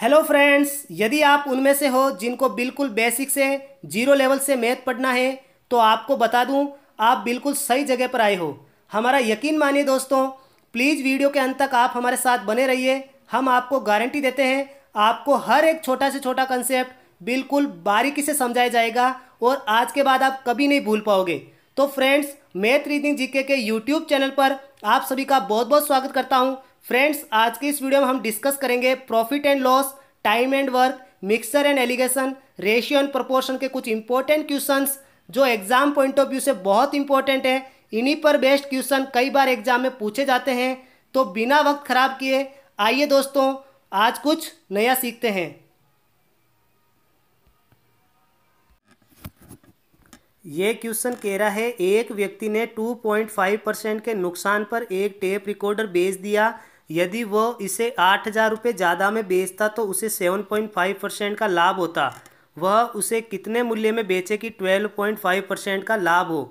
hello friends यदि आप उनमें से हो जिनको बिल्कुल बेसिक से जीरो लेवल से मैथ पढ़ना है तो आपको बता दूं आप बिल्कुल सही जगह पर आए हो हमारा यकीन मानिए दोस्तों प्लीज़ वीडियो के अंत तक आप हमारे साथ बने रहिए हम आपको गारंटी देते हैं आपको हर एक छोटा से छोटा कंसेप्ट बिल्कुल बारीकी से समझाया जाएगा और आज के बाद आप कभी नहीं भूल पाओगे तो फ्रेंड्स मैथ रीजनिंग जीके के यूट्यूब चैनल पर आप सभी का बहुत बहुत स्वागत करता हूँ फ्रेंड्स आज की इस वीडियो में हम डिस्कस करेंगे profit and loss time and work mixture and alligation ratio and proportion के कुछ इंपॉर्टेंट क्वेश्चन जो एग्जाम पॉइंट ऑफ व्यू से बहुत इंपॉर्टेंट है इन्हीं पर बेस्ट क्वेश्चन कई बार एग्जाम में पूछे जाते हैं तो बिना वक्त खराब किए आइए दोस्तों आज कुछ नया सीखते हैं ये क्वेश्चन कह रहा है एक व्यक्ति ने 2.5 परसेंट के नुकसान पर एक टेप रिकॉर्डर बेच दिया यदि वह इसे आठ हज़ार रुपये ज़्यादा में बेचता तो उसे सेवन पॉइंट फाइव परसेंट का लाभ होता वह उसे कितने मूल्य में बेचे कि ट्वेल्व पॉइंट फाइव परसेंट का लाभ हो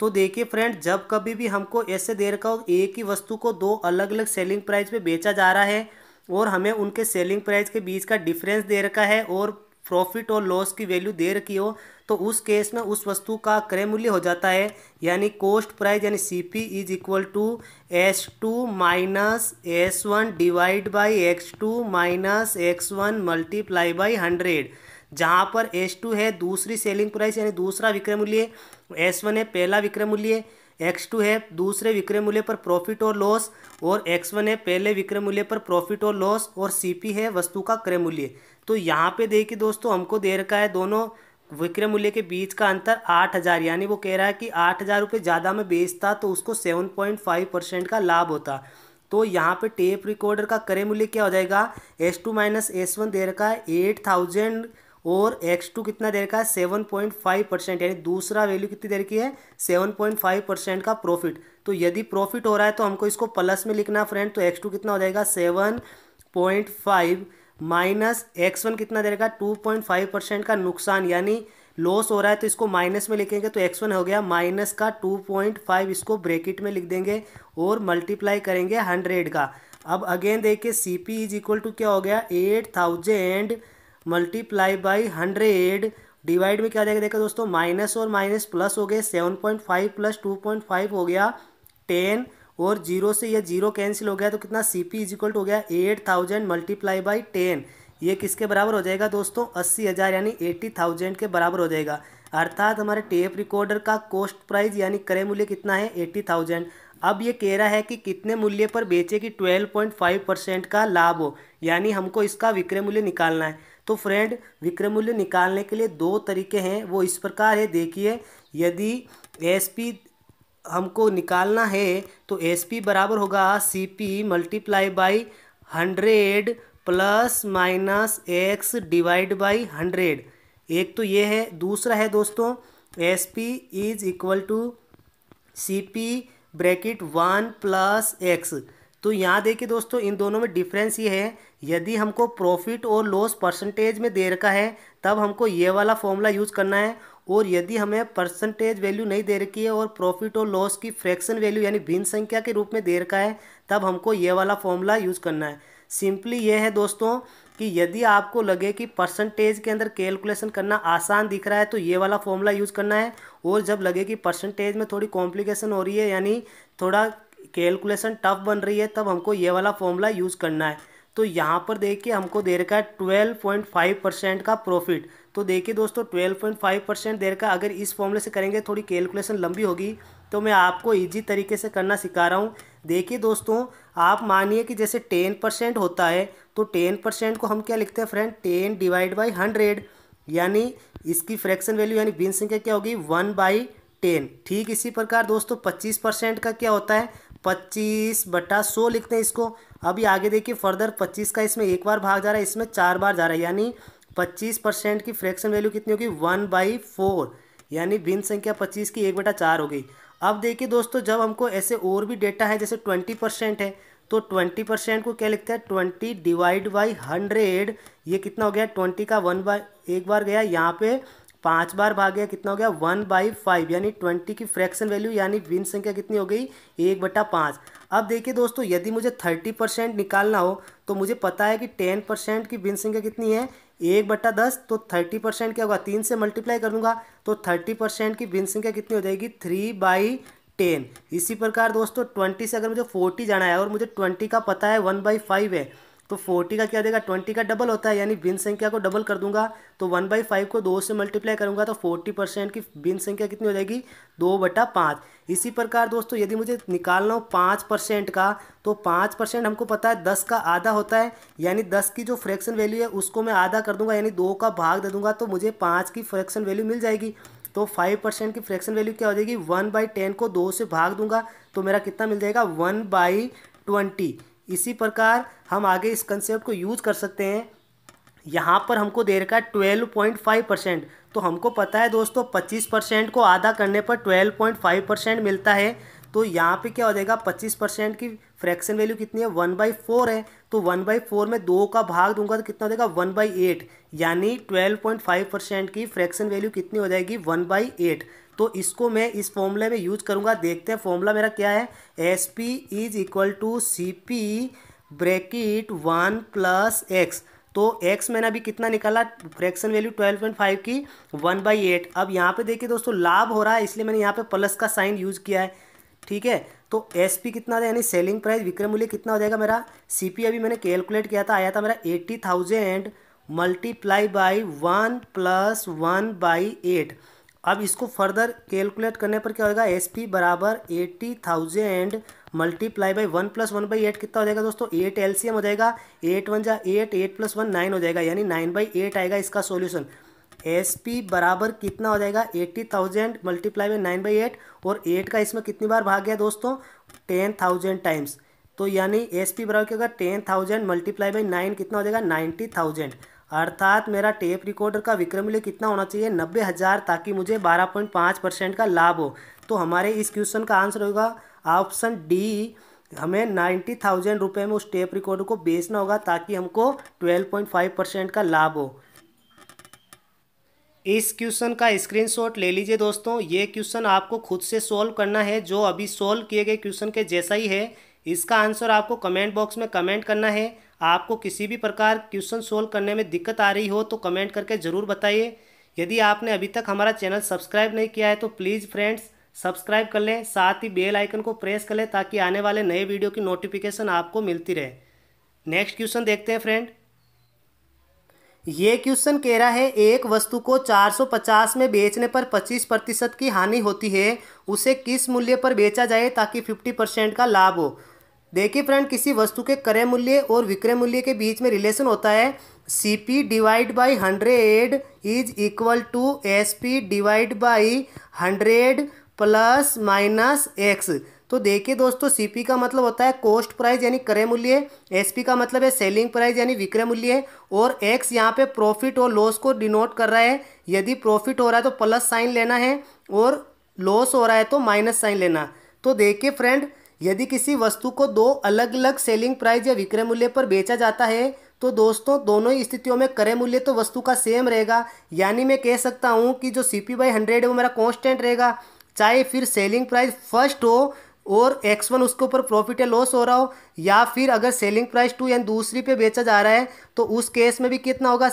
तो देखिए फ्रेंड जब कभी भी हमको ऐसे देर का एक ही वस्तु को दो अलग अलग सेलिंग प्राइस पे बेचा जा रहा है और हमें उनके सेलिंग प्राइस के बीच का डिफरेंस दे रखा है और प्रॉफिट और लॉस की वैल्यू दे रखी हो तो उस केस में उस वस्तु का क्रय मूल्य हो जाता है यानी कोस्ट प्राइस यानी C P is equal to S two minus S one divide by X two minus X one multiply by hundred जहाँ पर एस टू है दूसरी सेलिंग प्राइस यानी दूसरा विक्रय मूल्य एस वन है पहला विक्रय मूल्य एक्स टू है दूसरे विक्रय मूल्य पर प्रॉफिट और लॉस और एक्स वन है पहले विक्रय मूल्य पर प्रॉफिट और लॉस और सीपी है वस्तु का क्रय मूल्य तो यहाँ पे देखिए दोस्तों हमको दे रखा है दोनों विक्रय मूल्य के बीच का अंतर आठ हज़ार यानी वो कह रहा है कि आठ हज़ार रुपये ज़्यादा में बेचता तो उसको सेवन पॉइंट फाइव परसेंट का लाभ होता तो यहाँ पे टेप रिकॉर्डर का क्रय मूल्य क्या हो जाएगा S two minus S one दे रखा है एट थाउजेंड और x2 कितना दे रखा है सेवन पॉइंट फाइव परसेंट यानी दूसरा वैल्यू कितनी दे रखी है सेवन पॉइंट फाइव परसेंट का प्रॉफिट तो यदि प्रॉफिट हो रहा है तो हमको इसको प्लस में लिखना फ्रेंड तो x2 कितना हो जाएगा seven point five minus X one कितना दे रखा टू पॉइंट फाइव परसेंट का नुकसान यानी लॉस हो रहा है तो इसको माइनस में लिखेंगे तो एक्स वन हो गया माइनस का टू पॉइंट फाइव इसको ब्रेकिट में लिख देंगे और मल्टीप्लाई करेंगे हंड्रेड का अब अगेन देखिए C P is equal to क्या हो गया eight thousand multiply by hundred divide में क्या जाएगा देखा दोस्तों माइनस और माइनस प्लस हो गए seven point five plus two point five हो गया टेन और जीरो से यह जीरो कैंसिल हो गया तो कितना सी पी इजिकल हो गया eight thousand multiply by ten ये किसके बराबर हो जाएगा दोस्तों अस्सी हज़ार यानी एट्टी थाउजेंड के बराबर हो जाएगा अर्थात हमारे टेप रिकॉर्डर का कॉस्ट प्राइस यानी क्रय मूल्य कितना है एट्टी थाउजेंड अब ये कह रहा है कि कितने मूल्य पर बेचे कि ट्वेल्व पॉइंट फाइव परसेंट का लाभ हो यानी हमको इसका विक्रय मूल्य निकालना है तो फ्रेंड विक्रय मूल्य निकालने के लिए दो तरीके हैं वो इस प्रकार है देखिए यदि एस पी हमको निकालना है तो एस पी बराबर होगा C P multiply by hundred plus minus X divide by hundred एक तो ये है दूसरा है दोस्तों S P is equal to C P bracket one plus X तो यहाँ देखिए दोस्तों इन दोनों में डिफरेंस ये है यदि हमको प्रॉफिट और लॉस परसेंटेज में दे रखा है तब हमको ये वाला फॉर्मूला यूज़ करना है और यदि हमें परसेंटेज वैल्यू नहीं दे रखी है और प्रॉफिट और लॉस की फ्रैक्शन वैल्यू यानी भिन्न संख्या के रूप में दे रखा है तब हमको ये वाला फॉर्मूला यूज़ करना है सिंपली ये है दोस्तों कि यदि आपको लगे कि परसेंटेज के अंदर कैलकुलेशन करना आसान दिख रहा है तो ये वाला फॉर्मूला यूज़ करना है और जब लगे कि परसेंटेज में थोड़ी कॉम्प्लिकेशन हो रही है यानी थोड़ा कैलकुलेशन टफ बन रही है तब हमको ये वाला फॉर्मूला यूज़ करना है तो यहाँ पर देखिए हमको दे रखा है ट्वेल्व पॉइंट फाइव परसेंट का प्रॉफिट तो देखिए दोस्तों ट्वेल्व पॉइंट फाइव परसेंट देर का अगर इस फॉर्मूले से करेंगे थोड़ी कैलकुलेशन लंबी होगी तो मैं आपको इजी तरीके से करना सिखा रहा हूँ देखिए दोस्तों आप मानिए कि जैसे टेन परसेंट होता है तो टेन परसेंट को हम क्या लिखते हैं friend ten divide by hundred यानी इसकी फ्रैक्शन वैल्यू यानी बीन संख्या क्या होगी वन बाई टेन ठीक इसी प्रकार दोस्तों पच्चीस परसेंट का क्या होता है पच्चीस बटा सौ लिखते हैं इसको अभी आगे देखिए फर्दर पच्चीस का इसमें एक बार भाग जा रहा है इसमें चार बार जा रहा है यानी पच्चीस परसेंट की फ्रैक्शन वैल्यू कितनी होगी वन बाई फोर यानी भिन्न संख्या पच्चीस की एक बटा चार हो गई अब देखिए दोस्तों जब हमको ऐसे और भी डेटा है जैसे ट्वेंटी परसेंट है तो ट्वेंटी परसेंट को क्या लिखते हैं ट्वेंटी डिवाइड बाई हंड्रेड ये कितना हो गया ट्वेंटी का वन बाई एक बार गया यहाँ पे पाँच बार भाग गया कितना हो गया वन बाई फाइव यानी ट्वेंटी की फ्रैक्शन वैल्यू यानी भिन्न संख्या कितनी हो गई एक बटा पाँच अब देखिए दोस्तों यदि मुझे थर्टी परसेंट निकालना हो तो मुझे पता है कि टेन परसेंट की भिन्न संख्या कितनी है एक बट्टा दस तो थर्टी परसेंट क्या होगा तीन से मल्टीप्लाई कर दूंगा तो थर्टी परसेंट की भिन्न संख्या कितनी हो जाएगी थ्री बाई टेन इसी प्रकार दोस्तों ट्वेंटी से अगर मुझे फोर्टी जाना है और मुझे ट्वेंटी का पता है वन बाई फाइव है तो फोर्टी का क्या देगा ट्वेंटी का डबल होता है यानी बिन संख्या को डबल कर दूंगा तो वन बाई फाइव को दो से मल्टीप्लाई करूंगा तो फोर्टी परसेंट की बिन संख्या कितनी हो जाएगी दो बटा पाँच इसी प्रकार दोस्तों यदि मुझे निकालना हो पाँच परसेंट का तो पाँच परसेंट हमको पता है दस का आधा होता है यानी दस की जो फ्रैक्शन वैल्यू है उसको मैं आधा कर दूंगा यानी दो का भाग दे दूंगा तो मुझे पाँच की फ्रैक्शन वैल्यू मिल जाएगी तो फाइव परसेंट की फ्रैक्शन वैल्यू क्या हो जाएगी वन बाई टेन को दो से भाग दूंगा तो मेरा कितना मिल जाएगा वन बाई ट्वेंटी इसी प्रकार हम आगे इस कंसेप्ट को यूज कर सकते हैं यहाँ पर हमको दे रखा है ट्वेल्व पॉइंट फाइव परसेंट तो हमको पता है दोस्तों पच्चीस परसेंट को आधा करने पर ट्वेल्व पॉइंट फाइव परसेंट मिलता है तो यहाँ पे क्या हो जाएगा पच्चीस परसेंट की फ्रैक्शन वैल्यू कितनी है वन बाई फोर है तो वन बाई फोर में दो का भाग दूंगा तो कितना हो जाएगा वन बाई एट यानी ट्वेल्व पॉइंट फाइव परसेंट की फ्रैक्शन वैल्यू कितनी हो जाएगी वन बाई एट तो इसको मैं इस फॉर्मूले में यूज करूँगा देखते हैं फॉर्मूला मेरा क्या है S P is equal to C P bracket one plus X तो x मैंने अभी कितना निकाला फ्रैक्शन वैल्यू 12.5 की 1 बाई एट अब यहाँ पे देखिए दोस्तों लाभ हो रहा है इसलिए मैंने यहाँ पे प्लस का साइन यूज़ किया है ठीक है तो एस पी कितना था यानी सेलिंग प्राइस विक्रय मूल्य कितना हो जाएगा मेरा सी पी अभी मैंने कैलकुलेट किया था आया था मेरा eighty thousand multiply by one plus one by eight अब इसको फर्दर कैलकुलेट करने पर क्या होगा एस पी बराबर eighty thousand multiply by one plus one by eight कितना हो जाएगा दोस्तों एट एल हो जाएगा एट वन जा eight eight plus one nine हो जाएगा यानी नाइन बाई एट आएगा इसका सोल्यूशन एस पी बराबर कितना हो जाएगा eighty thousand multiply by nine by eight और एट का इसमें कितनी बार भाग गया दोस्तों टेन थाउजेंड टाइम्स तो यानी एस पी बराबर क्या होगा ten thousand multiply by nine कितना हो जाएगा नाइन्टी थाउजेंड अर्थात मेरा टेप रिकॉर्डर का विक्रय मूल्य कितना होना चाहिए नब्बे हज़ार ताकि मुझे बारह पॉइंट पाँच परसेंट का लाभ हो तो हमारे इस क्वेश्चन का आंसर होगा ऑप्शन डी हमें नाइन्टी थाउजेंड रुपये में उस टेप रिकॉर्डर को बेचना होगा ताकि हमको ट्वेल्व पॉइंट फाइव परसेंट का लाभ हो इस क्वेश्चन का स्क्रीनशॉट ले लीजिए दोस्तों ये क्वेश्चन आपको खुद से सॉल्व करना है जो अभी सॉल्व किए गए क्वेश्चन के जैसा ही है इसका आंसर आपको कमेंट बॉक्स में कमेंट करना है आपको किसी भी प्रकार क्वेश्चन सोल्व करने में दिक्कत आ रही हो तो कमेंट करके ज़रूर बताइए यदि आपने अभी तक हमारा चैनल सब्सक्राइब नहीं किया है तो प्लीज़ फ्रेंड्स सब्सक्राइब कर लें साथ ही बेल आइकन को प्रेस कर लें ताकि आने वाले नए वीडियो की नोटिफिकेशन आपको मिलती रहे नेक्स्ट क्वेश्चन देखते हैं फ्रेंड ये क्वेश्चन कह रहा है एक वस्तु को 450 में बेचने पर 25 प्रतिशत की हानि होती है उसे किस मूल्य पर बेचा जाए ताकि 50 परसेंट का लाभ हो देखिए फ्रेंड किसी वस्तु के क्रय मूल्य और विक्रय मूल्य के बीच में रिलेशन होता है C P divide by hundred is equal to S P divide by hundred plus minus X तो देखिए दोस्तों पी का मतलब होता है कॉस्ट प्राइस यानी क्रय मूल्य पी का मतलब है सेलिंग प्राइस यानी विक्रय मूल्य और एक्स यहाँ पे प्रॉफिट और लॉस को डिनोट कर रहा है यदि प्रॉफिट हो रहा है तो प्लस साइन लेना है और लॉस हो रहा है तो माइनस साइन लेना तो देखिए फ्रेंड यदि किसी वस्तु को दो अलग अलग सेलिंग प्राइस या विक्रय मूल्य पर बेचा जाता है तो दोस्तों दोनों ही स्थितियों में क्रय मूल्य तो वस्तु का सेम रहेगा यानी मैं कह सकता हूँ कि जो सी पी बाई हंड्रेड है वो मेरा कॉन्स्टेंट रहेगा चाहे फिर सेलिंग प्राइस फर्स्ट हो और एक्स वन उसके ऊपर प्रॉफिट या लॉस हो रहा हो या फिर अगर सेलिंग प्राइस टू यानी दूसरी पे बेचा जा रहा है तो उस केस में भी कितना होगा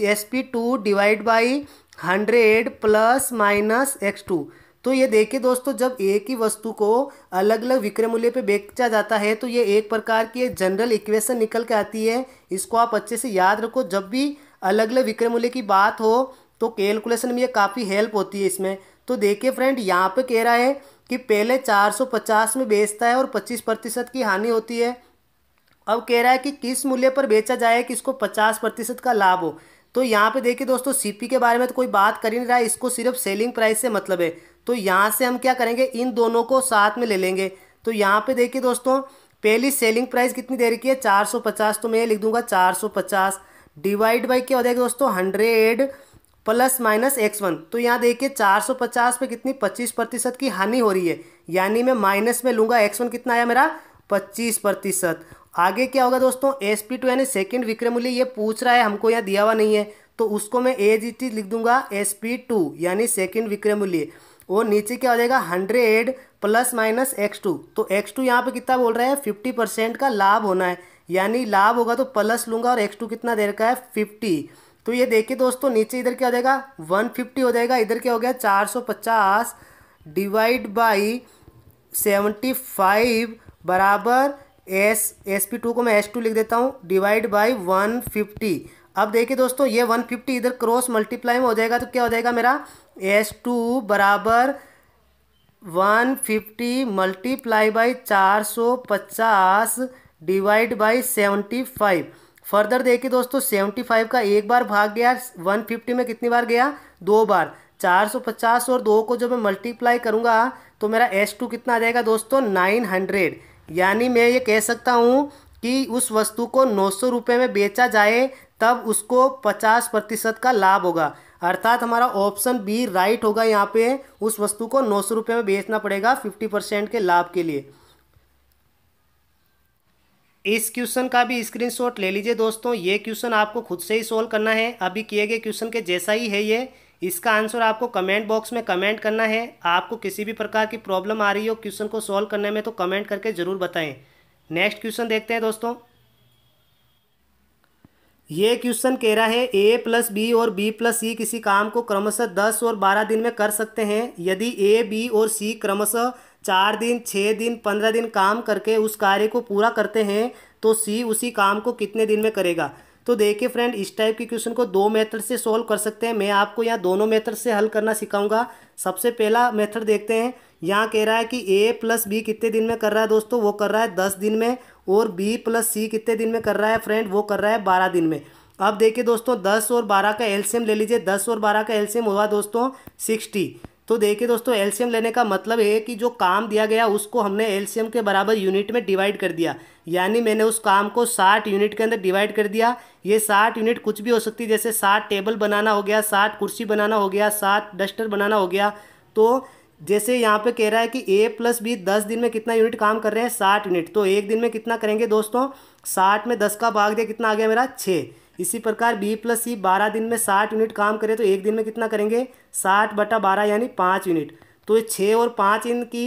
S P two divide by hundred plus minus X two तो ये देखिए दोस्तों जब एक ही वस्तु को अलग अलग विक्रय मूल्य पे बेचा जाता है तो ये एक प्रकार की जनरल इक्वेशन निकल के आती है इसको आप अच्छे से याद रखो जब भी अलग अलग विक्रय मूल्य की बात हो तो कैलकुलेशन में ये काफ़ी हेल्प होती है इसमें तो देखिए फ्रेंड यहाँ पे कह रहा है कि पहले 450 में बेचता है और 25 प्रतिशत की हानि होती है अब कह रहा है कि किस मूल्य पर बेचा जाए कि इसको 50 प्रतिशत का लाभ हो तो यहाँ पे देखिए दोस्तों सीपी के बारे में तो कोई बात कर ही नहीं रहा है इसको सिर्फ सेलिंग प्राइस से मतलब है तो यहाँ से हम क्या करेंगे इन दोनों को साथ में ले लेंगे तो यहाँ पे देखिए दोस्तों पहली सेलिंग प्राइस कितनी दे रखी है चार सौ पचास तो मैं लिख दूंगा चार सौ पचास डिवाइड बाई क्या हो जाएगा दोस्तों hundred plus minus X one तो यहाँ देखिए चार सौ पचास पे कितनी पच्चीस प्रतिशत की हानि हो रही है यानी मैं माइनस में लूँगा एक्स वन कितना आया मेरा पच्चीस प्रतिशत आगे क्या होगा दोस्तों एस पी टू यानी सेकेंड विक्रम मूल्य ये पूछ रहा है हमको यहाँ दिया हुआ नहीं है तो उसको मैं ए जी लिख दूंगा एस पी टू यानी सेकेंड विक्रम मूल्य और नीचे क्या हो जाएगा hundred plus minus X two तो एक्स टू यहाँ पर कितना बोल रहा है फिफ्टी परसेंट का लाभ होना है यानी लाभ होगा तो प्लस लूंगा और एक्स टू कितना देर का है फिफ्टी तो ये देखिए दोस्तों नीचे इधर क्या हो जाएगा वन फिफ्टी हो जाएगा इधर क्या हो गया चार सौ पचास डिवाइड बाई सेवेंटी फाइव बराबर एस एस पी टू को मैं एस टू लिख देता हूँ डिवाइड बाई वन फिफ्टी अब देखिए दोस्तों ये वन फिफ्टी इधर क्रॉस मल्टीप्लाई में हो जाएगा तो क्या हो जाएगा मेरा एस टू बराबर वन फिफ्टी मल्टीप्लाई बाई चार सौ पचास divide by seventy five further देखिए दोस्तों सेवेंटी फाइव का एक बार भाग गया वन फिफ्टी में कितनी बार गया दो बार चार सौ पचास और दो को जब मैं मल्टीप्लाई करूँगा तो मेरा एस टू कितना आ जाएगा दोस्तों नाइन हंड्रेड यानी मैं ये कह सकता हूँ कि उस वस्तु को नौ सौ रुपये में बेचा जाए तब उसको पचास प्रतिशत का लाभ होगा अर्थात हमारा ऑप्शन बी राइट होगा यहाँ पे उस वस्तु को नौ सौ रुपये में बेचना पड़ेगा फिफ्टी परसेंट के लाभ के लिए इस क्वेश्चन का भी स्क्रीनशॉट ले लीजिए दोस्तों ये क्वेश्चन आपको खुद से ही सोल्व करना है अभी किए गए क्वेश्चन के जैसा ही है ये इसका आंसर आपको कमेंट बॉक्स में कमेंट करना है आपको किसी भी प्रकार की प्रॉब्लम आ रही हो क्वेश्चन को सॉल्व करने में तो कमेंट करके ज़रूर बताएं नेक्स्ट क्वेश्चन देखते हैं दोस्तों ये क्वेश्चन कह रहा है ए प्लस बी और बी प्लस सी किसी काम को क्रमशः दस और बारह दिन में कर सकते हैं यदि ए बी और सी क्रमशः चार दिन छः दिन पंद्रह दिन काम करके उस कार्य को पूरा करते हैं तो सी उसी काम को कितने दिन में करेगा तो देखिए फ्रेंड इस टाइप के क्वेश्चन को दो मेथड से सॉल्व कर सकते हैं मैं आपको यहाँ दोनों मेथड से हल करना सिखाऊंगा सबसे पहला मेथड देखते हैं यहाँ कह रहा है कि ए प्लस बी कितने दिन में कर रहा है दोस्तों वो कर रहा है दस दिन में और बी प्लस सी कितने दिन में कर रहा है फ्रेंड वो कर रहा है बारह दिन में अब देखिए दोस्तों दस और बारह का एल्शियम ले लीजिए दस और बारह का एल्शियम हुआ दोस्तों सिक्सटी तो देखिए दोस्तों एल्शियम लेने का मतलब है कि जो काम दिया गया उसको हमने एल्शियम के बराबर यूनिट में डिवाइड कर दिया यानी मैंने उस काम को साठ यूनिट के अंदर डिवाइड कर दिया ये साठ यूनिट कुछ भी हो सकती है जैसे साठ टेबल बनाना हो गया साठ कुर्सी बनाना हो गया साठ डस्टर बनाना हो गया तो जैसे यहाँ पे कह रहा है कि ए प्लस बी दस दिन में कितना यूनिट काम कर रहे हैं साठ यूनिट तो एक दिन में कितना करेंगे दोस्तों साठ में दस का भाग दिया कितना आ गया मेरा छः इसी प्रकार बी प्लस सी बारह दिन में साठ यूनिट काम करे तो एक दिन में कितना करेंगे साठ बटा बारह यानी पाँच यूनिट तो ये छः और पाँच इनकी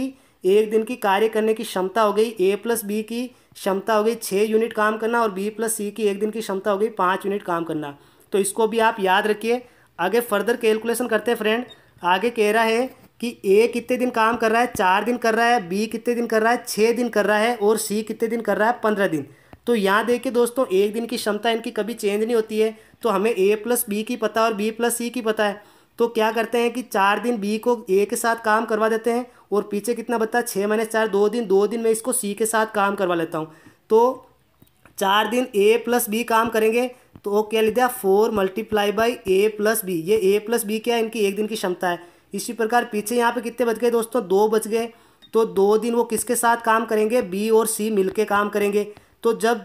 एक दिन की कार्य करने की क्षमता हो गई ए प्लस बी की क्षमता हो गई छः यूनिट काम करना और बी प्लस सी की एक दिन की क्षमता हो गई पाँच यूनिट काम करना तो इसको भी आप याद रखिए आगे फर्दर कैलकुलेशन करते हैं फ्रेंड आगे कह रहा है कि ए कितने दिन काम कर रहा है चार दिन कर रहा है बी कितने दिन कर रहा है छः दिन कर रहा है और सी कितने दिन कर रहा है पंद्रह दिन तो यहाँ देखिए दोस्तों एक दिन की क्षमता इनकी कभी चेंज नहीं होती है तो हमें ए प्लस बी की पता और बी प्लस सी की पता है तो क्या करते हैं कि चार दिन बी को ए के साथ काम करवा देते हैं और पीछे कितना बता है छः महीने चार दो दिन दो दिन में इसको सी के साथ काम करवा लेता हूँ तो चार दिन ए प्लस बी काम करेंगे तो वो क्या लिख दिया four multiply by A plus B ये ए प्लस बी क्या है इनकी एक दिन की क्षमता है इसी प्रकार पीछे यहाँ पे कितने बच गए दोस्तों दो बच गए तो दो दिन वो किसके साथ काम करेंगे बी और सी मिलके काम करेंगे तो जब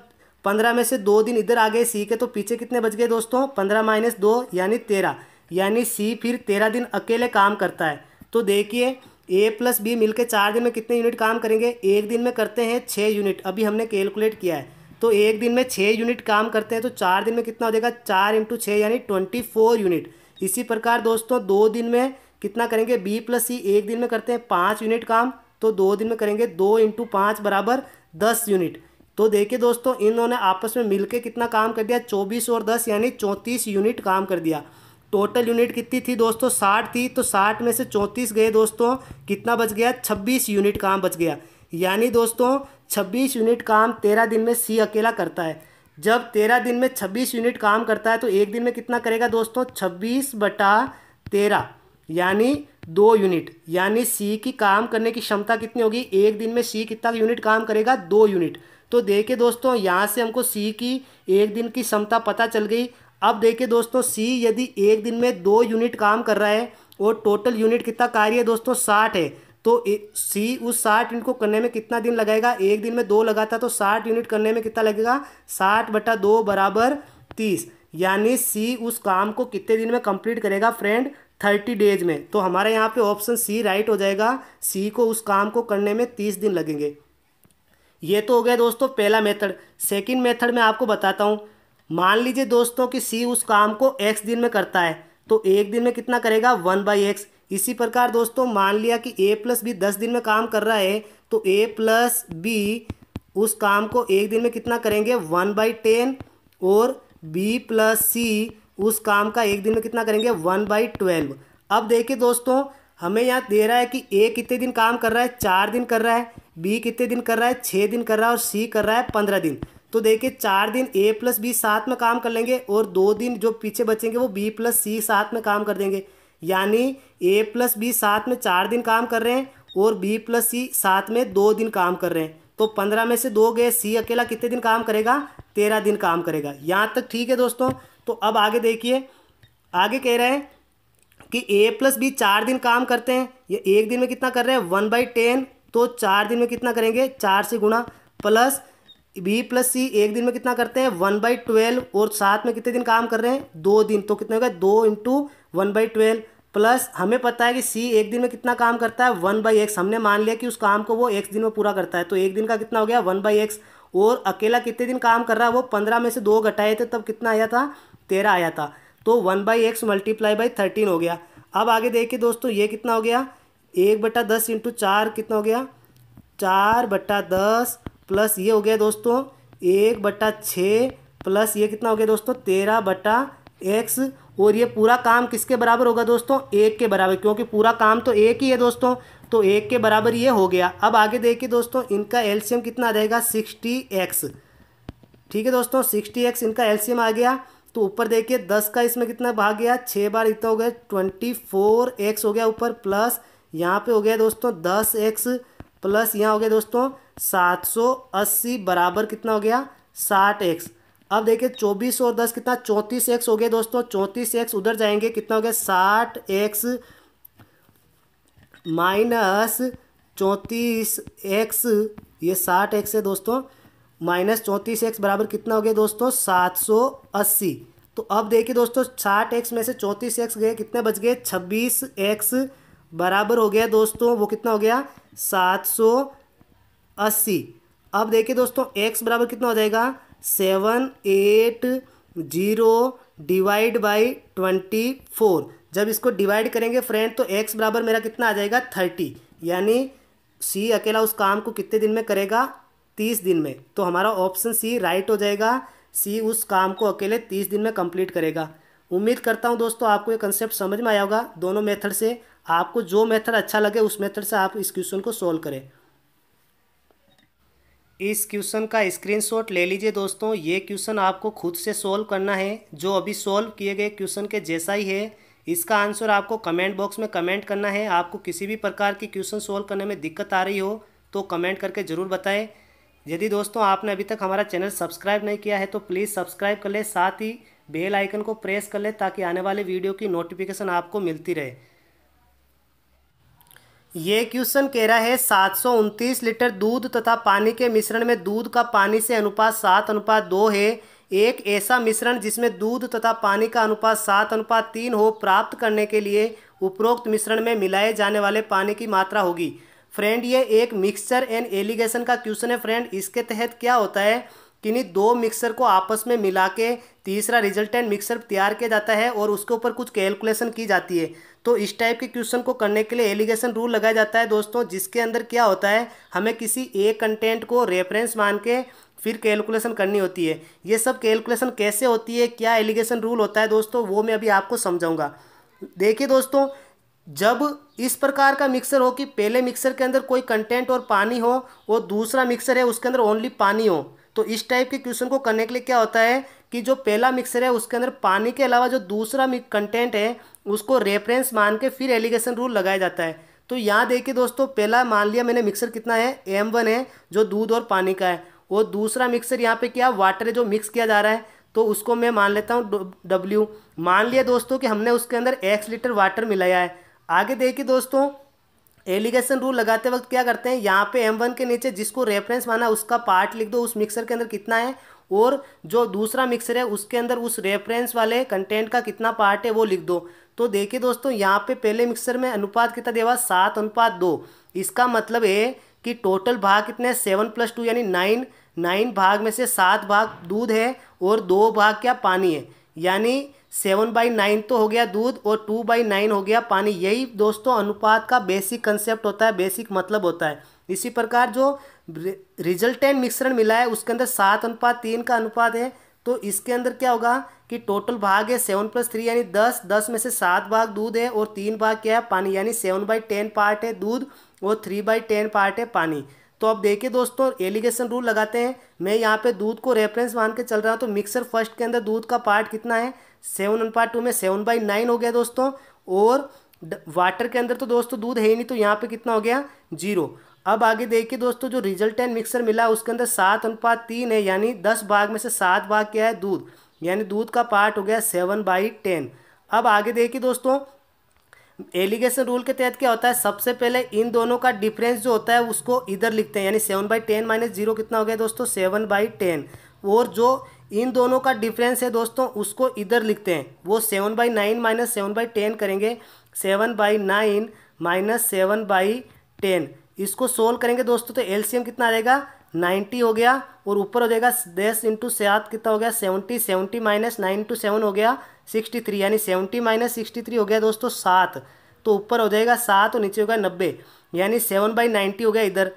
पंद्रह में से दो दिन इधर आ गए सी के तो पीछे कितने बच गए दोस्तों पंद्रह माइनस दो यानी तेरह यानी सी फिर तेरह दिन अकेले काम करता है तो देखिए ए प्लस बी मिलकर चार दिन में कितने यूनिट काम करेंगे एक दिन में करते हैं छः यूनिट अभी हमने कैलकुलेट किया है तो एक दिन में छः यूनिट काम करते हैं तो चार दिन में कितना हो जाएगा चार इंटू छः यानी ट्वेंटी फोर यूनिट इसी प्रकार दोस्तों दो दिन में कितना करेंगे बी प्लस सी एक दिन में करते हैं पाँच यूनिट काम तो दो दिन में करेंगे दो इंटू पाँच बराबर दस यूनिट तो देखिए दोस्तों इन्होंने आपस में मिलके कितना काम कर दिया चौबीस और दस यानी चौंतीस यूनिट काम कर दिया टोटल यूनिट कितनी थी दोस्तों साठ थी तो साठ में से चौंतीस गए दोस्तों कितना बच गया छब्बीस यूनिट काम बच गया यानी दोस्तों छब्बीस यूनिट काम तेरह दिन में सी अकेला करता है जब तेरह दिन में छब्बीस यूनिट काम करता है तो एक दिन में कितना करेगा दोस्तों छब्बीस बटा तेरह यानी दो यूनिट यानी सी की काम करने की क्षमता कितनी होगी एक दिन में सी कितना यूनिट काम करेगा दो यूनिट तो देखिए दोस्तों यहाँ से हमको सी की एक दिन की क्षमता पता चल गई अब देखिए दोस्तों सी यदि एक दिन में दो यूनिट काम कर रहा है और टोटल यूनिट कितना कार्य है दोस्तों साठ है तो सी उस साठ यूनिट को करने में कितना दिन लगाएगा एक दिन में दो लगाता तो साठ यूनिट करने में कितना लगेगा साठ बटा दो बराबर तीस यानी सी उस काम को कितने दिन में कंप्लीट करेगा फ्रेंड थर्टी डेज में तो हमारे यहाँ पे ऑप्शन सी राइट हो जाएगा सी को उस काम को करने में तीस दिन लगेंगे ये तो हो गया दोस्तों पहला मेथड सेकंड मेथड मैं आपको बताता हूँ मान लीजिए दोस्तों कि सी उस काम को एक्स दिन में करता है तो एक दिन में कितना करेगा वन बाई एक्स इसी प्रकार दोस्तों मान लिया कि ए प्लस बी दस दिन में काम कर रहा है तो ए प्लस बी उस काम को एक दिन में कितना करेंगे वन बाई टेन और बी प्लस सी उस काम का एक दिन में कितना करेंगे वन बाई ट्वेल्व अब देखिए दोस्तों हमें यहाँ दे रहा है कि ए कितने दिन काम कर रहा है चार दिन कर रहा है बी कितने दिन कर रहा है छः दिन कर रहा है और सी कर रहा है पंद्रह दिन तो देखिए चार दिन ए प्लस बी साथ में काम कर लेंगे और दो दिन जो पीछे बचेंगे वो बी प्लस सी साथ में काम कर देंगे यानी ए प्लस बी साथ में चार दिन काम कर रहे हैं और बी प्लस सी साथ में दो दिन काम कर रहे हैं तो पंद्रह में से दो गए सी अकेला कितने दिन काम करेगा तेरह दिन काम करेगा यहाँ तक ठीक है दोस्तों तो अब आगे देखिए आगे कह रहे हैं कि ए प्लस बी चार दिन काम करते हैं ये एक दिन में कितना कर रहे हैं वन बाई टेन तो चार दिन में कितना करेंगे चार से गुणा प्लस बी प्लस सी एक दिन में कितना करते हैं वन बाई ट्वेल्व और साथ में कितने दिन काम कर रहे हैं दो दिन तो कितने हो दो into one by twelve plus हमें पता है कि सी एक दिन में कितना काम करता है वन बाई एक्स हमने मान लिया कि उस काम को वो एक्स दिन में पूरा करता है तो एक दिन का कितना हो गया वन बाई एक्स और अकेला कितने दिन काम कर रहा है वो पंद्रह में से दो घटाए थे तब कितना आया था तेरह आया था तो one by X multiply by thirteen हो गया अब आगे देखिए दोस्तों ये कितना हो गया एक बट्टा दस इंटू चार कितना हो गया चार बट्टा दस प्लस ये हो गया दोस्तों एक बट्टा छः प्लस ये कितना हो गया दोस्तों तेरह बट्टा एक्स और ये पूरा काम किसके बराबर होगा दोस्तों एक के बराबर क्योंकि पूरा काम तो एक ही है दोस्तों तो एक के बराबर ये हो गया अब आगे देखिए दोस्तों इनका एल्शियम कितना आ जाएगा सिक्सटी एक्स ठीक है दोस्तों सिक्सटी एक्स इनका एल्शियम आ गया तो ऊपर देखिए दस का इसमें कितना भाग गया छः बार इतना हो गया ट्वेंटी फोर एक्स हो गया ऊपर प्लस यहाँ पे हो गया दोस्तों दस एक्स प्लस यहाँ हो गया दोस्तों सात सौ अस्सी बराबर कितना हो गया साठ एक्स अब देखिए चौबीस और दस कितना चौंतीस एक्स हो गया दोस्तों चौंतीस एक्स उधर जाएंगे कितना हो गया साठ एक्स माइनस चौंतीस एक्स ये साठ एक्स है दोस्तों माइनस चौंतीस एक्स बराबर कितना हो गया दोस्तों सात सौ अस्सी तो अब देखिए दोस्तों साठ एक्स में से चौंतीस एक्स गए कितने बच गए छब्बीस एक्स बराबर हो गया दोस्तों वो कितना हो गया सात सौ अस्सी अब देखिए दोस्तों एक्स बराबर कितना हो जाएगा seven eight zero divide by twenty four जब इसको डिवाइड करेंगे फ्रेंड तो एक्स बराबर मेरा कितना आ जाएगा थर्टी यानी सी अकेला उस काम को कितने दिन में करेगा तीस दिन में तो हमारा ऑप्शन सी राइट हो जाएगा सी उस काम को अकेले तीस दिन में कंप्लीट करेगा उम्मीद करता हूँ दोस्तों आपको ये कंसेप्ट समझ में आया होगा दोनों मेथड से आपको जो मेथड अच्छा लगे उस मेथड से आप इस क्वेश्चन को सोल्व करें इस क्वेश्चन का स्क्रीनशॉट ले लीजिए दोस्तों ये क्वेश्चन आपको खुद से सोल्व करना है जो अभी सोल्व किए गए क्वेश्चन के जैसा ही है इसका आंसर आपको कमेंट बॉक्स में कमेंट करना है आपको किसी भी प्रकार की क्वेश्चन सोल्व करने में दिक्कत आ रही हो तो कमेंट करके ज़रूर बताएं यदि दोस्तों आपने अभी तक हमारा चैनल सब्सक्राइब नहीं किया है तो प्लीज़ सब्सक्राइब कर ले साथ ही बेल आइकन को प्रेस कर ले ताकि आने वाले वीडियो की नोटिफिकेशन आपको मिलती रहे ये क्वेश्चन कह रहा है सात लीटर दूध तथा पानी के मिश्रण में दूध का पानी से अनुपात सात अनुपात दो है एक ऐसा मिश्रण जिसमें दूध तथा पानी का अनुपात सात अनुपात तीन हो प्राप्त करने के लिए उपरोक्त मिश्रण में मिलाए जाने वाले पानी की मात्रा होगी फ्रेंड ये एक मिक्सचर एंड एलिगेशन का क्वेश्चन है फ्रेंड इसके तहत क्या होता है किन्हीं दो मिक्सर को आपस में मिला के तीसरा रिजल्टेंट मिक्सर तैयार किया जाता है और उसके ऊपर कुछ कैलकुलेशन की जाती है तो इस टाइप के क्वेश्चन को करने के लिए एलिगेशन रूल लगाया जाता है दोस्तों जिसके अंदर क्या होता है हमें किसी एक कंटेंट को रेफरेंस मान के फिर कैलकुलेशन करनी होती है ये सब कैलकुलेशन कैसे होती है क्या एलिगेशन रूल होता है दोस्तों वो मैं अभी आपको समझाऊँगा देखिए दोस्तों जब इस प्रकार का मिक्सर हो कि पहले मिक्सर के अंदर कोई कंटेंट और पानी हो और दूसरा मिक्सर है उसके अंदर ओनली पानी हो तो इस टाइप के क्वेश्चन को करने के लिए क्या होता है कि जो पहला मिक्सर है उसके अंदर पानी के अलावा जो दूसरा कंटेंट है उसको रेफरेंस मान के फिर एलिगेशन रूल लगाया जाता है तो यहाँ देखिए दोस्तों पहला मान लिया मैंने मिक्सर कितना है एम वन है जो दूध और पानी का है और दूसरा मिक्सर यहाँ पर क्या वाटर है जो मिक्स किया जा रहा है तो उसको मैं मान लेता हूँ डब्ल्यू मान लिया दोस्तों कि हमने उसके अंदर एक्स लीटर वाटर मिलाया है आगे देखिए दोस्तों एलिगेशन रूल लगाते वक्त क्या करते हैं यहाँ पे एम वन के नीचे जिसको रेफरेंस माना उसका पार्ट लिख दो उस मिक्सर के अंदर कितना है और जो दूसरा मिक्सर है उसके अंदर उस रेफरेंस वाले कंटेंट का कितना पार्ट है वो लिख दो तो देखिए दोस्तों यहाँ पे पहले मिक्सर में अनुपात कितना देवा सात अनुपात दो इसका मतलब है कि टोटल भाग कितने सेवन प्लस टू यानी नाइन नाइन भाग में से सात भाग दूध है और दो भाग क्या पानी है यानी सेवन बाई नाइन तो हो गया दूध और टू बाई नाइन हो गया पानी यही दोस्तों अनुपात का बेसिक कंसेप्ट होता है बेसिक मतलब होता है इसी प्रकार जो रिजल्टेंट मिश्रण मिला है उसके अंदर सात अनुपात तीन का अनुपात है तो इसके अंदर क्या होगा कि टोटल भाग है सेवन प्लस थ्री यानी दस दस में से सात भाग दूध है और तीन भाग क्या है पानी यानी सेवन बाई टेन पार्ट है दूध और थ्री बाई टेन पार्ट है पानी तो अब देखिए दोस्तों एलिगेशन रूल लगाते हैं मैं यहाँ पे दूध को रेफरेंस मान के चल रहा हूँ तो मिक्सर फर्स्ट के अंदर दूध का पार्ट कितना है सेवन वन पार्ट टू में सेवन बाई नाइन हो गया दोस्तों और वाटर के अंदर तो दोस्तों दूध है ही नहीं तो यहाँ पे कितना हो गया जीरो अब आगे देखिए दोस्तों जो रिजल्टेंट मिक्सर मिला उसके अंदर सात अनुपात तीन है यानी दस भाग में से सात भाग क्या है दूध यानी दूध का पार्ट हो गया सेवन बाई टेन अब आगे देखिए दोस्तों एलिगेशन रूल के तहत क्या होता है सबसे पहले इन दोनों का डिफरेंस जो होता है उसको इधर लिखते हैं यानी seven by ten minus zero कितना हो गया दोस्तों सेवन बाई टेन और जो इन दोनों का डिफरेंस है दोस्तों उसको इधर लिखते हैं वो seven by nine minus seven by ten करेंगे seven by nine minus seven by ten इसको सोल्व करेंगे दोस्तों तो एलसीएम कितना रहेगा नाइन्टी हो गया और ऊपर हो जाएगा दस इंटू सात कितना हो गया 70 70 माइनस नाइन इंटू सेवन हो गया सिक्सटी थ्री यानी 70 माइनस सिक्सटी थ्री हो गया दोस्तों सात तो ऊपर हो जाएगा सात और नीचे हो गया नब्बे यानी सेवन बाई नाइन्टी हो गया इधर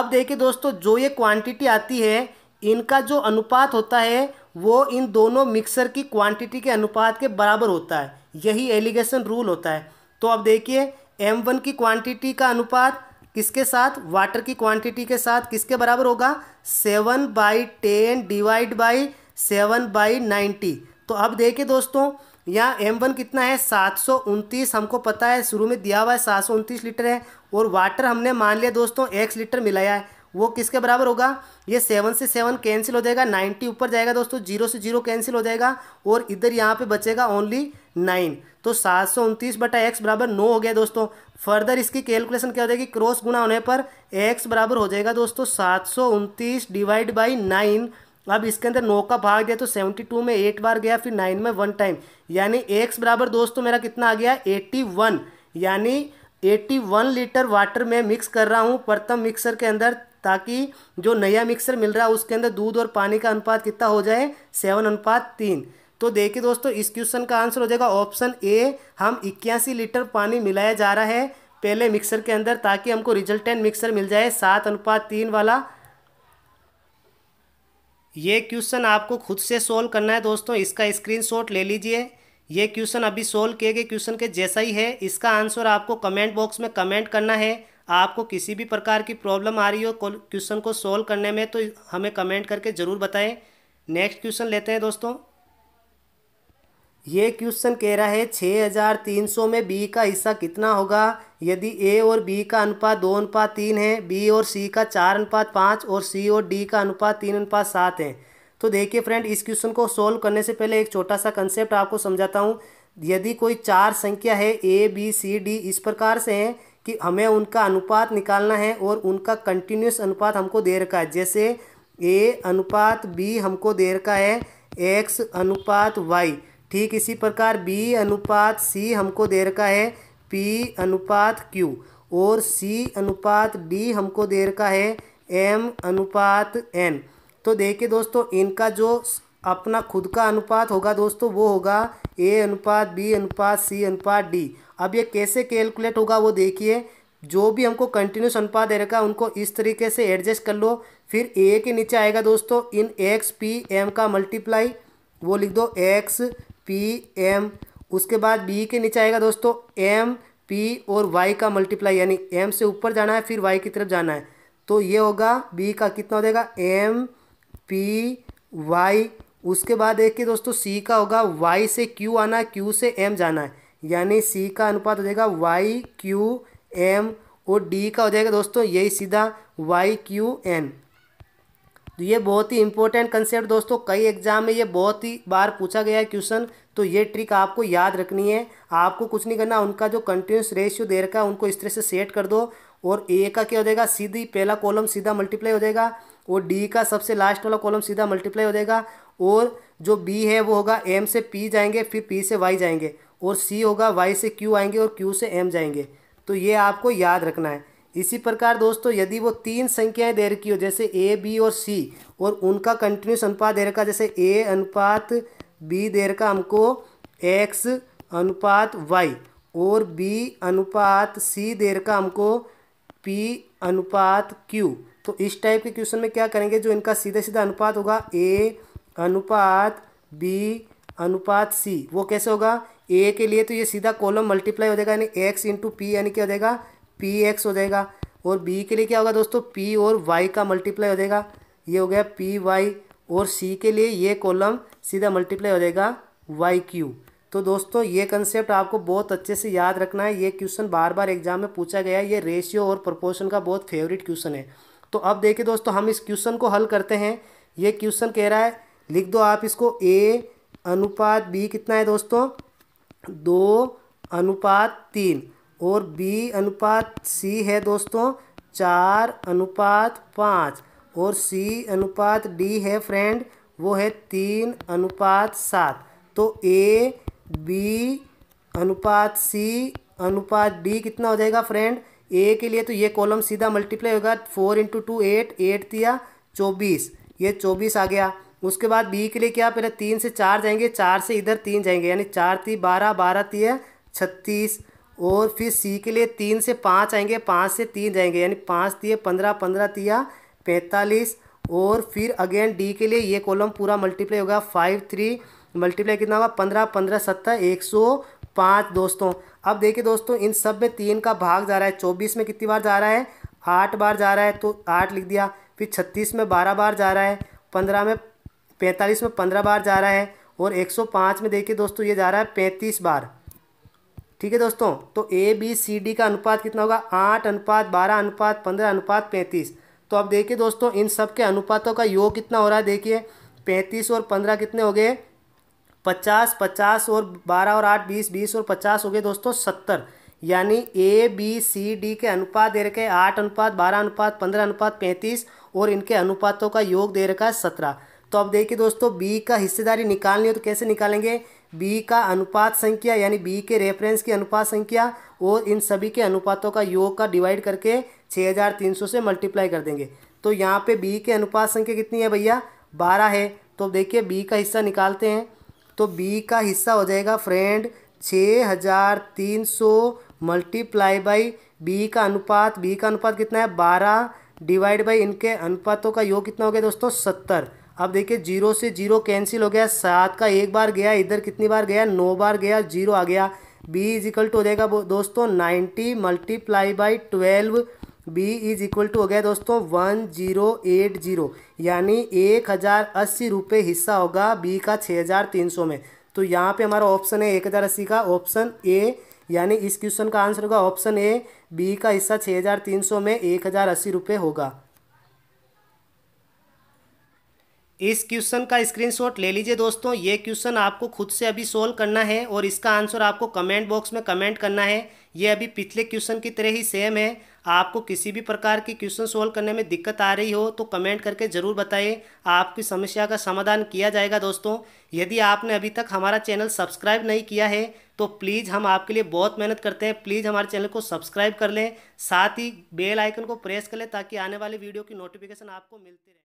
अब देखिए दोस्तों जो ये क्वांटिटी आती है इनका जो अनुपात होता है वो इन दोनों मिक्सर की क्वांटिटी के अनुपात के बराबर होता है यही एलिगेशन रूल होता है तो अब देखिए एम वन की क्वांटिटी का अनुपात किसके साथ वाटर की क्वांटिटी के साथ किसके बराबर होगा seven by ten divide by seven by ninety तो अब देखिए दोस्तों यहाँ एम वन कितना है सात सौ उनतीस हमको पता है शुरू में दिया हुआ है सात सौ उनतीस लीटर है और वाटर हमने मान लिया दोस्तों एक्स लीटर मिलाया है वो किसके बराबर होगा ये सेवन से सेवन कैंसिल हो जाएगा नाइन्टी ऊपर जाएगा दोस्तों जीरो से जीरो कैंसिल हो जाएगा और इधर यहाँ पे बचेगा ओनली नाइन तो सात सौ उनतीस बटा एक्स बराबर नौ हो गया दोस्तों फर्दर इसकी कैलकुलेशन क्या हो जाएगी क्रॉस गुणा होने पर एक्स बराबर हो जाएगा दोस्तों सात सौ उनतीस डिवाइड बाई नाइन अब इसके अंदर नौ का भाग दिया तो सेवेंटी टू में एट बार गया फिर नाइन में वन टाइम यानी एक्स बराबर दोस्तों मेरा कितना आ गया एट्टी वन यानी एट्टी वन लीटर वाटर में मिक्स कर रहा हूँ प्रथम मिक्सर के अंदर ताकि जो नया मिक्सर मिल रहा है उसके अंदर दूध और पानी का अनुपात कितना हो जाए सेवन अनुपात तीन तो देखिए दोस्तों इस क्वेश्चन का आंसर हो जाएगा ऑप्शन ए हम इक्यासी लीटर पानी मिलाया जा रहा है पहले मिक्सर के अंदर ताकि हमको रिजल्टेंट मिक्सर मिल जाए सात अनुपात तीन वाला ये क्वेश्चन आपको खुद से सोल्व करना है दोस्तों इसका स्क्रीनशॉट ले लीजिए ये क्वेश्चन अभी सोल्व किए गए क्वेश्चन के जैसा ही है इसका आंसर आपको कमेंट बॉक्स में कमेंट करना है आपको किसी भी प्रकार की प्रॉब्लम आ रही हो क्वेश्चन को सोल्व करने में तो हमें कमेंट करके ज़रूर बताएं नेक्स्ट क्वेश्चन लेते हैं दोस्तों ये क्वेश्चन कह रहा है छः हज़ार तीन सौ में बी का हिस्सा कितना होगा यदि ए और बी का अनुपात दो अनुपात तीन है बी और सी का चार अनुपात पाँच और सी और डी का अनुपात तीन अनुपात सात है तो देखिए फ्रेंड इस क्वेश्चन को सोल्व करने से पहले एक छोटा सा कंसेप्ट आपको समझाता हूँ यदि कोई चार संख्या है ए बी सी डी इस प्रकार से है कि हमें उनका अनुपात निकालना है और उनका कंटिन्यूस अनुपात हमको दे रखा है जैसे ए अनुपात बी हमको दे रखा है एक्स अनुपात वाई ठीक इसी प्रकार बी अनुपात सी हमको दे रखा है पी अनुपात क्यू और सी अनुपात डी हमको दे रखा है एम अनुपात एन तो देखिए दोस्तों इनका जो अपना खुद का अनुपात होगा दोस्तों वो होगा ए अनुपात बी अनुपात सी अनुपात डी अब ये कैसे कैलकुलेट होगा वो देखिए जो भी हमको कंटिन्यूस अनुपात दे रखा है उनको इस तरीके से एडजस्ट कर लो फिर ए के नीचे आएगा दोस्तों इन एक्स पी एम का मल्टीप्लाई वो लिख दो एक्स पी एम उसके बाद बी के नीचे आएगा दोस्तों एम पी और वाई का मल्टीप्लाई यानी एम से ऊपर जाना है फिर वाई की तरफ जाना है तो ये होगा बी का कितना हो जाएगा एम पी वाई उसके बाद देखिए दोस्तों सी का होगा वाई से क्यू आना है क्यू से एम जाना है यानी सी का अनुपात हो जाएगा वाई क्यू एम और डी का हो जाएगा दोस्तों यही सीधा वाई क्यू एन तो ये बहुत ही इंपॉर्टेंट कंसेप्ट दोस्तों कई एग्जाम में ये बहुत ही बार पूछा गया है क्वेश्चन तो ये ट्रिक आपको याद रखनी है आपको कुछ नहीं करना उनका जो कंटिन्यूस रेशियो दे रखा है उनको इस तरह से सेट कर दो और ए का क्या हो जाएगा सीधी पहला कॉलम सीधा मल्टीप्लाई हो जाएगा और डी का सबसे लास्ट वाला कॉलम सीधा मल्टीप्लाई हो जाएगा और जो बी है वो होगा एम से पी जाएंगे फिर पी से वाई जाएंगे और सी होगा वाई से क्यू आएंगे और क्यू से एम जाएंगे तो ये आपको याद रखना है इसी प्रकार दोस्तों यदि वो तीन संख्याएं दे रखी हो जैसे ए बी और सी और उनका कंटिन्यूस अनुपात दे रखा जैसे ए अनुपात बी दे रखा हमको एक्स अनुपात वाई और बी अनुपात सी दे रखा हमको पी अनुपात क्यू तो इस टाइप के क्वेश्चन में क्या करेंगे जो इनका सीधा सीधा अनुपात होगा ए अनुपात बी अनुपात सी वो कैसे होगा ए के लिए तो ये सीधा कॉलम मल्टीप्लाई हो जाएगा यानी एक्स इंटू पी यानी क्या हो जाएगा पी एक्स हो जाएगा और बी के लिए क्या होगा दोस्तों पी और वाई का मल्टीप्लाई हो जाएगा ये हो गया पी वाई और सी के लिए ये कॉलम सीधा मल्टीप्लाई हो जाएगा वाई क्यू तो दोस्तों ये कंसेप्ट आपको बहुत अच्छे से याद रखना है ये क्वेश्चन बार बार एग्जाम में पूछा गया है ये रेशियो और प्रोपोर्शन का बहुत फेवरेट क्वेश्चन है तो अब देखिए दोस्तों हम इस क्वेश्चन को हल करते हैं ये क्वेश्चन कह रहा है लिख दो आप इसको ए अनुपात बी कितना है दोस्तों दो अनुपात तीन और बी अनुपात सी है दोस्तों चार अनुपात पाँच और सी अनुपात डी है फ्रेंड वो है तीन अनुपात सात तो ए बी अनुपात सी अनुपात डी कितना हो जाएगा फ्रेंड ए के लिए तो ये कॉलम सीधा मल्टीप्लाई होगा four into two eight eight दिया चौबीस ये चौबीस आ गया उसके बाद बी के लिए क्या पहले तीन से चार जाएंगे चार से इधर तीन जाएंगे यानी चार ती बारह बारह ती है छत्तीस और फिर सी के लिए तीन से पाँच आएंगे पाँच से तीन जाएंगे यानी पाँच दिए पंद्रह पंद्रह दिया पैंतालीस और फिर अगेन डी के लिए ये कॉलम पूरा मल्टीप्लाई होगा फाइव थ्री मल्टीप्लाई कितना होगा पंद्रह पंद्रह सत्तर एक सौ पाँच दोस्तों अब देखिए दोस्तों इन सब में तीन का भाग जा रहा है चौबीस में कितनी बार जा रहा है आठ बार जा रहा है तो आठ लिख दिया फिर छत्तीस में बारह बार जा रहा है पंद्रह में पैंतालीस में पंद्रह बार जा रहा है और एक सौ पाँच में देखिए दोस्तों ये जा रहा है पैंतीस बार ठीक है दोस्तों तो ए बी सी डी का अनुपात कितना होगा आठ अनुपात बारह अनुपात पंद्रह अनुपात पैंतीस तो अब देखिए दोस्तों इन सब के अनुपातों का योग कितना हो रहा है देखिए पैंतीस और पंद्रह कितने हो गए पचास पचास और बारह और आठ बीस बीस और पचास हो गए दोस्तों सत्तर यानी ए बी सी डी के अनुपात दे रखे आठ अनुपात बारह अनुपात पंद्रह अनुपात पैंतीस और इनके अनुपातों का योग दे रखा है सत्रह तो अब देखिए दोस्तों बी का हिस्सेदारी निकालनी हो तो कैसे निकालेंगे बी का अनुपात संख्या यानी बी के रेफरेंस की अनुपात संख्या और इन सभी के अनुपातों का योग का डिवाइड करके 6300 से मल्टीप्लाई कर देंगे तो यहाँ पे बी के अनुपात संख्या कितनी है भैया बारह है तो देखिए बी का हिस्सा निकालते हैं तो बी का हिस्सा हो जाएगा फ्रेंड छः हज़ार तीन सौ मल्टीप्लाई बाई बी का अनुपात बी का अनुपात कितना है बारह डिवाइड बाई इनके अनुपातों का योग कितना हो गया दोस्तों सत्तर अब देखिए जीरो से जीरो कैंसिल हो गया सात का एक बार गया इधर कितनी बार गया नौ बार गया जीरो आ गया बी इज इक्वल टू हो जाएगा दोस्तों ninety multiply by twelve B is equal to हो गया दोस्तों वन जीरो एट जीरो यानी एक हज़ार अस्सी रुपये हिस्सा होगा बी का छः हज़ार तीन सौ में तो यहाँ पे हमारा ऑप्शन है एक हज़ार अस्सी का ऑप्शन ए यानी इस क्वेश्चन का आंसर होगा ऑप्शन ए बी का हिस्सा छः हज़ार तीन सौ में एक हज़ार अस्सी रुपये होगा इस क्वेश्चन का स्क्रीनशॉट ले लीजिए दोस्तों ये क्वेश्चन आपको खुद से अभी सोल्व करना है और इसका आंसर आपको कमेंट बॉक्स में कमेंट करना है ये अभी पिछले क्वेश्चन की तरह ही सेम है आपको किसी भी प्रकार की क्वेश्चन सोल्व करने में दिक्कत आ रही हो तो कमेंट करके ज़रूर बताइए आपकी समस्या का समाधान किया जाएगा दोस्तों यदि आपने अभी तक हमारा चैनल सब्सक्राइब नहीं किया है तो प्लीज़ हम आपके लिए बहुत मेहनत करते हैं प्लीज़ हमारे चैनल को सब्सक्राइब कर लें साथ ही बेल आइकन को प्रेस कर लें ताकि आने वाले वीडियो की नोटिफिकेशन आपको मिलती रहे